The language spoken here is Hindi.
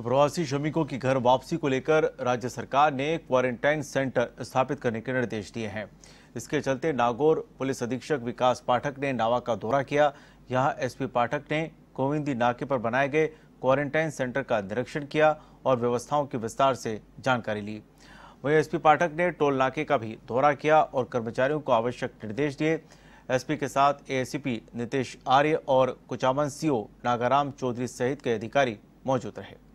तो प्रवासी श्रमिकों की घर वापसी को लेकर राज्य सरकार ने क्वारंटाइन सेंटर स्थापित करने के निर्देश दिए हैं इसके चलते नागौर पुलिस अधीक्षक विकास पाठक ने नावा का दौरा किया यहां एसपी पाठक ने गोविंदी नाके पर बनाए गए क्वारंटाइन सेंटर का निरीक्षण किया और व्यवस्थाओं की विस्तार से जानकारी ली वहीं एस पाठक ने टोल नाके का भी दौरा किया और कर्मचारियों को आवश्यक निर्देश दिए एसपी के साथ ए नितेश आर्य और कुचामन सीओ नागाराम चौधरी सहित के अधिकारी मौजूद रहे